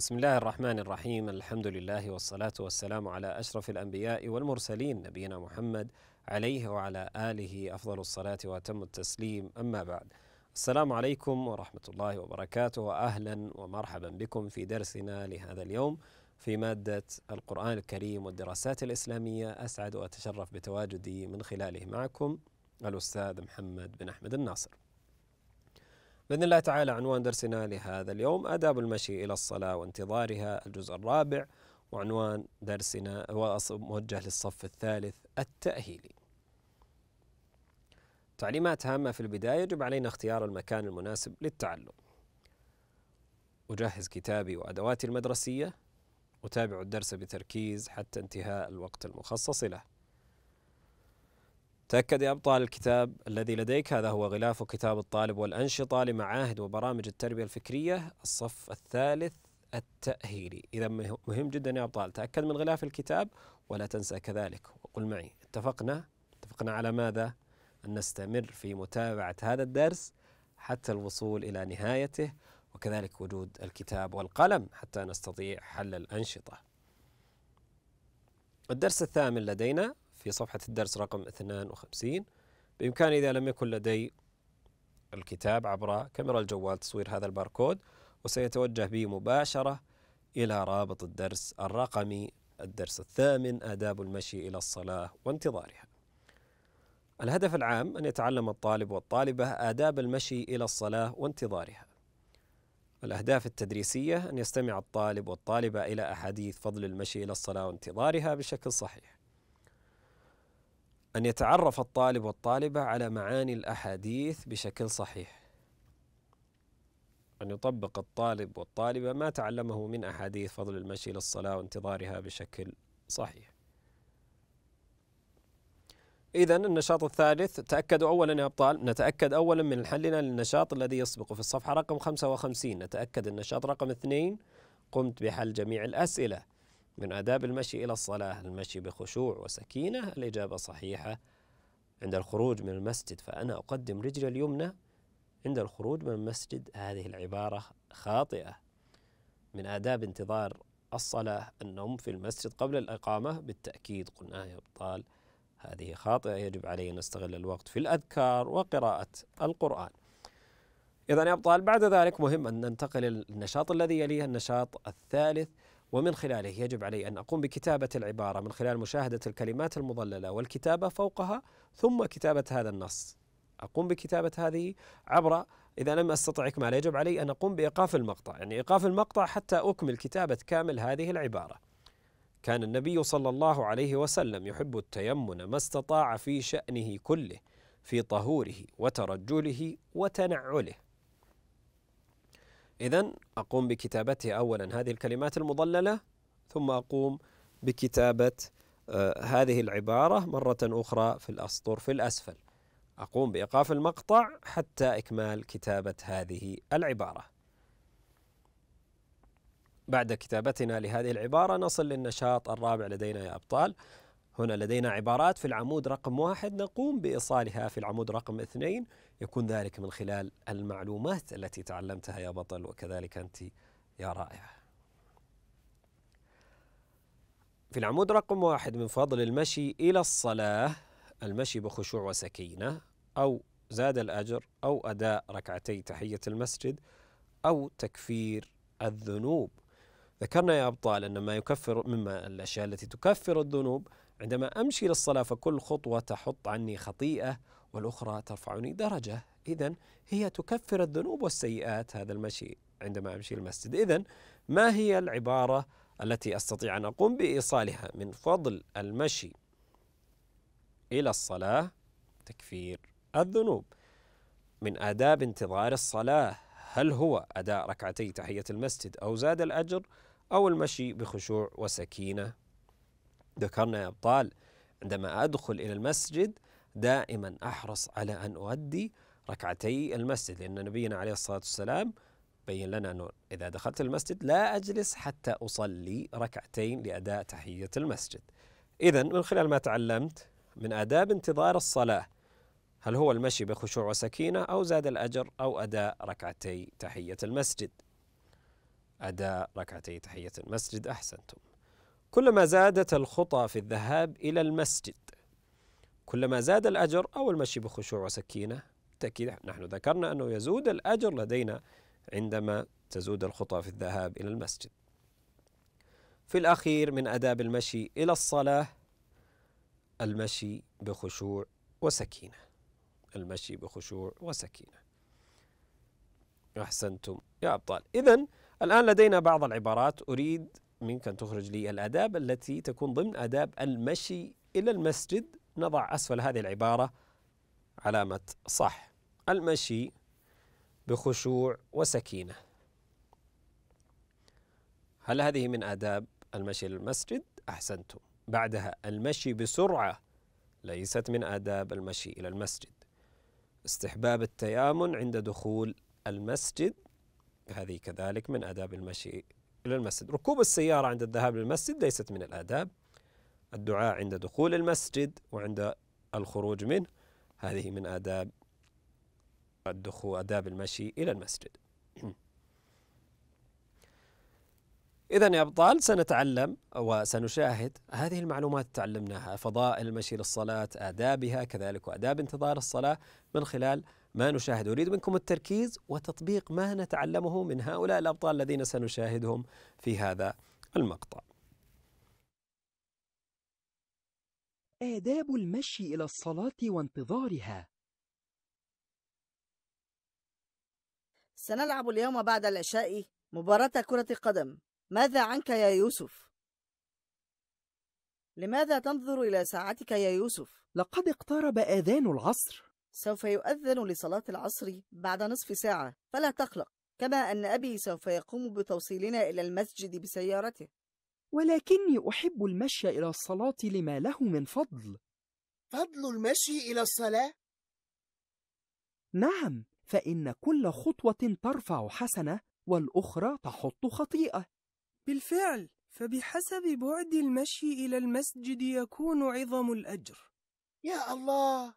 بسم الله الرحمن الرحيم الحمد لله والصلاة والسلام على أشرف الأنبياء والمرسلين نبينا محمد عليه وعلى آله أفضل الصلاة وأتم التسليم أما بعد السلام عليكم ورحمة الله وبركاته وأهلا ومرحبا بكم في درسنا لهذا اليوم في مادة القرآن الكريم والدراسات الإسلامية أسعد وأتشرف بتواجدي من خلاله معكم الأستاذ محمد بن أحمد الناصر بإذن الله تعالى عنوان درسنا لهذا اليوم آداب المشي إلى الصلاة وانتظارها الجزء الرابع وعنوان درسنا موجه للصف الثالث التأهيلي تعليمات هامة في البداية يجب علينا اختيار المكان المناسب للتعلم أجهز كتابي وأدواتي المدرسية أتابع الدرس بتركيز حتى انتهاء الوقت المخصص له تأكد يا أبطال الكتاب الذي لديك هذا هو غلاف كتاب الطالب والأنشطة لمعاهد وبرامج التربية الفكرية الصف الثالث التأهيلي إذا مهم جدا يا أبطال تأكد من غلاف الكتاب ولا تنسى كذلك وقل معي اتفقنا اتفقنا على ماذا أن نستمر في متابعة هذا الدرس حتى الوصول إلى نهايته وكذلك وجود الكتاب والقلم حتى نستطيع حل الأنشطة الدرس الثامن لدينا في صفحة الدرس رقم 52 بإمكاني إذا لم يكن لدي الكتاب عبر كاميرا الجوال تصوير هذا الباركود وسيتوجه بي مباشرة إلى رابط الدرس الرقمي الدرس الثامن آداب المشي إلى الصلاة وانتظارها. الهدف العام أن يتعلم الطالب والطالبة آداب المشي إلى الصلاة وانتظارها. الأهداف التدريسية أن يستمع الطالب والطالبة إلى أحاديث فضل المشي إلى الصلاة وانتظارها بشكل صحيح. أن يتعرف الطالب والطالبة على معاني الأحاديث بشكل صحيح أن يطبق الطالب والطالبة ما تعلمه من أحاديث فضل المشي للصلاة وانتظارها بشكل صحيح إذا النشاط الثالث تأكدوا أولا يا أبطال نتأكد أولا من حلنا للنشاط الذي يسبق في الصفحة رقم 55 نتأكد النشاط رقم 2 قمت بحل جميع الأسئلة من آداب المشي إلى الصلاة المشي بخشوع وسكينة الإجابة صحيحة عند الخروج من المسجد فأنا أقدم رجلي اليمنى عند الخروج من المسجد هذه العبارة خاطئة من آداب انتظار الصلاة النوم في المسجد قبل الإقامة بالتأكيد قلنا يا أبطال هذه خاطئة يجب علينا نستغل أستغل الوقت في الأذكار وقراءة القرآن إذا يا أبطال بعد ذلك مهم أن ننتقل للنشاط الذي يليه النشاط الثالث ومن خلاله يجب علي أن أقوم بكتابة العبارة من خلال مشاهدة الكلمات المضللة والكتابة فوقها ثم كتابة هذا النص أقوم بكتابة هذه عبر إذا لم أستطع إكمال يجب علي أن أقوم بإيقاف المقطع يعني إيقاف المقطع حتى أكمل كتابة كامل هذه العبارة كان النبي صلى الله عليه وسلم يحب التيمن ما استطاع في شأنه كله في طهوره وترجله وتنعله إذا أقوم بكتابته أولا هذه الكلمات المضللة ثم أقوم بكتابة آه، هذه العبارة مرة أخرى في الأسطر في الأسفل أقوم بإيقاف المقطع حتى إكمال كتابة هذه العبارة بعد كتابتنا لهذه العبارة نصل للنشاط الرابع لدينا يا أبطال هنا لدينا عبارات في العمود رقم واحد نقوم بإيصالها في العمود رقم اثنين يكون ذلك من خلال المعلومات التي تعلمتها يا بطل وكذلك أنت يا رائع في العمود رقم واحد من فضل المشي إلى الصلاة المشي بخشوع وسكينة أو زاد الأجر أو أداء ركعتي تحية المسجد أو تكفير الذنوب ذكرنا يا أبطال أن ما يكفر مما الأشياء التي تكفر الذنوب عندما امشي للصلاه فكل خطوه تحط عني خطيئه والاخرى ترفعني درجه، اذا هي تكفر الذنوب والسيئات هذا المشي عندما امشي المسجد، اذا ما هي العباره التي استطيع ان اقوم بايصالها من فضل المشي الى الصلاه تكفير الذنوب. من آداب انتظار الصلاة هل هو أداء ركعتي تحية المسجد أو زاد الأجر أو المشي بخشوع وسكينة ذكرنا يا أبطال عندما أدخل إلى المسجد دائما أحرص على أن أؤدي ركعتي المسجد لأن نبينا عليه الصلاة والسلام بين لنا أنه إذا دخلت المسجد لا أجلس حتى أصلي ركعتين لأداء تحية المسجد إذا من خلال ما تعلمت من آداب انتظار الصلاة هل هو المشي بخشوع وسكينة أو زاد الأجر أو أداء ركعتي تحية المسجد أداء ركعتي تحية المسجد أحسنتم كلما زادت الخطى في الذهاب إلى المسجد كلما زاد الأجر أو المشي بخشوع وسكينة تأكيد نحن ذكرنا أنه يزود الأجر لدينا عندما تزود الخطى في الذهاب إلى المسجد في الأخير من آداب المشي إلى الصلاة المشي بخشوع وسكينة المشي بخشوع وسكينة أحسنتم يا أبطال إذا الآن لدينا بعض العبارات أريد منك أن تخرج لي الآداب التي تكون ضمن آداب المشي إلى المسجد نضع أسفل هذه العبارة علامة صح المشي بخشوع وسكينة هل هذه من آداب المشي للمسجد؟ أحسنتم بعدها المشي بسرعة ليست من آداب المشي إلى المسجد استحباب التيامن عند دخول المسجد هذه كذلك من آداب المشي إلى المسجد ركوب السيارة عند الذهاب للمسجد ليست من الآداب الدعاء عند دخول المسجد وعند الخروج منه هذه من آداب الدخول آداب المشي إلى المسجد إذا يا أبطال سنتعلم وسنشاهد هذه المعلومات تعلمناها فضائل المشي للصلاة آدابها كذلك وآداب انتظار الصلاة من خلال ما نشاهد أريد منكم التركيز وتطبيق ما نتعلمه من هؤلاء الأبطال الذين سنشاهدهم في هذا المقطع آداب المشي إلى الصلاة وانتظارها سنلعب اليوم بعد العشاء مباراة كرة القدم ماذا عنك يا يوسف؟ لماذا تنظر إلى ساعتك يا يوسف؟ لقد اقترب آذان العصر سوف يؤذن لصلاة العصر بعد نصف ساعة فلا تقلق كما أن أبي سوف يقوم بتوصيلنا إلى المسجد بسيارته ولكني أحب المشي إلى الصلاة لما له من فضل فضل المشي إلى الصلاة؟ نعم فإن كل خطوة ترفع حسنة والأخرى تحط خطيئة بالفعل فبحسب بعد المشي إلى المسجد يكون عظم الأجر يا الله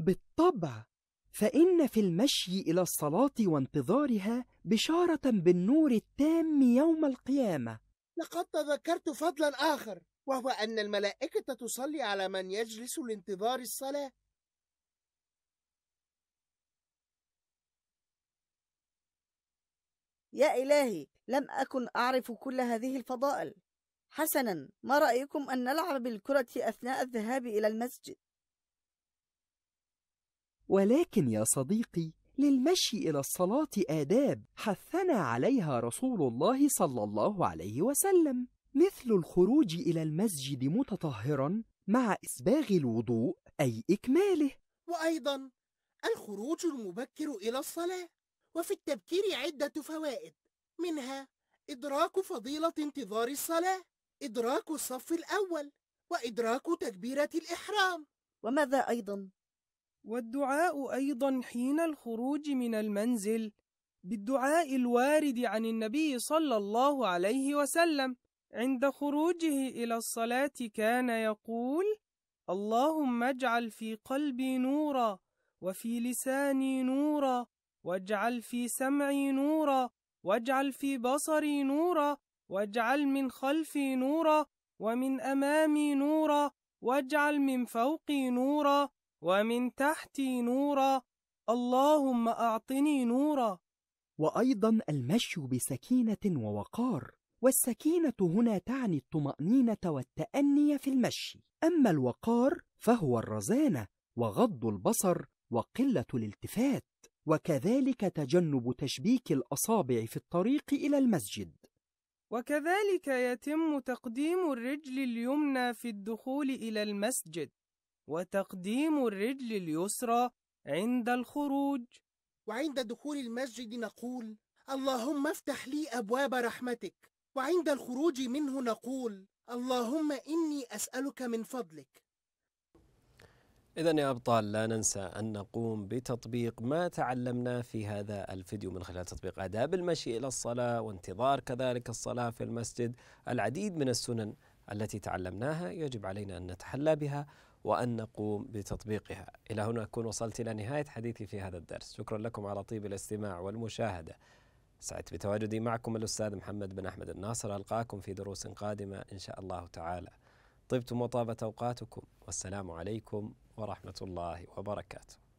بالطبع فإن في المشي إلى الصلاة وانتظارها بشارة بالنور التام يوم القيامة لقد تذكرت فضلا آخر وهو أن الملائكة تصلي على من يجلس لانتظار الصلاة يا إلهي لم أكن أعرف كل هذه الفضائل حسنا ما رأيكم أن نلعب بالكرة أثناء الذهاب إلى المسجد؟ ولكن يا صديقي للمشي إلى الصلاة آداب حثنا عليها رسول الله صلى الله عليه وسلم مثل الخروج إلى المسجد متطهرا مع إسباغ الوضوء أي إكماله وأيضا الخروج المبكر إلى الصلاة وفي التبكير عدة فوائد منها إدراك فضيلة انتظار الصلاة إدراك الصف الأول وإدراك تكبيرة الإحرام وماذا أيضا؟ والدعاء أيضا حين الخروج من المنزل بالدعاء الوارد عن النبي صلى الله عليه وسلم عند خروجه إلى الصلاة كان يقول اللهم اجعل في قلبي نورا وفي لساني نورا واجعل في سمعي نورا واجعل في بصري نورا واجعل من خلفي نورا ومن أمامي نورا واجعل من فوقي نورا ومن تحتي نورا اللهم أعطني نورا وأيضا المشي بسكينة ووقار والسكينة هنا تعني الطمأنينة والتأني في المشي أما الوقار فهو الرزانة وغض البصر وقلة الالتفات وكذلك تجنب تشبيك الأصابع في الطريق إلى المسجد وكذلك يتم تقديم الرجل اليمنى في الدخول إلى المسجد وتقديم الرجل اليسرى عند الخروج وعند دخول المسجد نقول اللهم افتح لي أبواب رحمتك وعند الخروج منه نقول اللهم إني أسألك من فضلك إذا يا أبطال لا ننسى أن نقوم بتطبيق ما تعلمناه في هذا الفيديو من خلال تطبيق آداب المشي إلى الصلاة وانتظار كذلك الصلاة في المسجد العديد من السنن التي تعلمناها يجب علينا أن نتحلى بها وأن نقوم بتطبيقها إلى هنا أكون وصلت إلى نهاية حديثي في هذا الدرس شكرا لكم على طيب الاستماع والمشاهدة سعدت بتواجدي معكم الأستاذ محمد بن أحمد الناصر ألقاكم في دروس قادمة إن شاء الله تعالى طبتم وطابت أوقاتكم والسلام عليكم ورحمة الله وبركاته